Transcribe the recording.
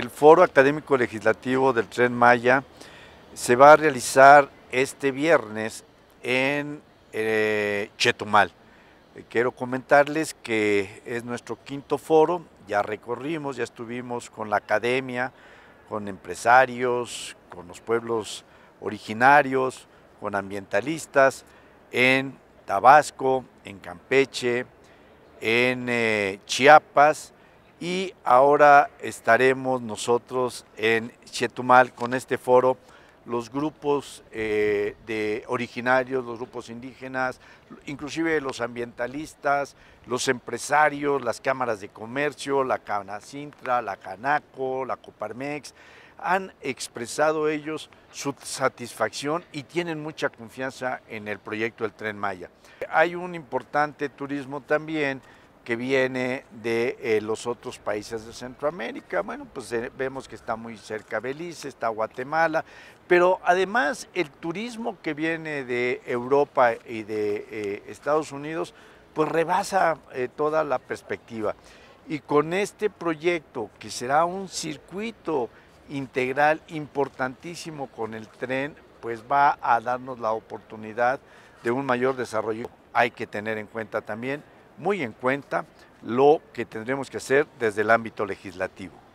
el Foro Académico Legislativo del Tren Maya se va a realizar este viernes en eh, Chetumal. Eh, quiero comentarles que es nuestro quinto foro, ya recorrimos, ya estuvimos con la academia, con empresarios, con los pueblos originarios, con ambientalistas en Tabasco, en Campeche, en eh, Chiapas, y ahora estaremos nosotros en Chetumal con este foro los grupos eh, de originarios, los grupos indígenas, inclusive los ambientalistas, los empresarios, las cámaras de comercio, la Canacintra, la Canaco, la Coparmex, han expresado ellos su satisfacción y tienen mucha confianza en el proyecto del Tren Maya. Hay un importante turismo también que viene de eh, los otros países de Centroamérica. Bueno, pues eh, vemos que está muy cerca Belice, está Guatemala, pero además el turismo que viene de Europa y de eh, Estados Unidos, pues rebasa toda la perspectiva. Y con este proyecto, que será un circuito integral importantísimo con el tren, pues va a darnos la oportunidad de un mayor desarrollo. Hay que tener en cuenta también muy en cuenta lo que tendremos que hacer desde el ámbito legislativo.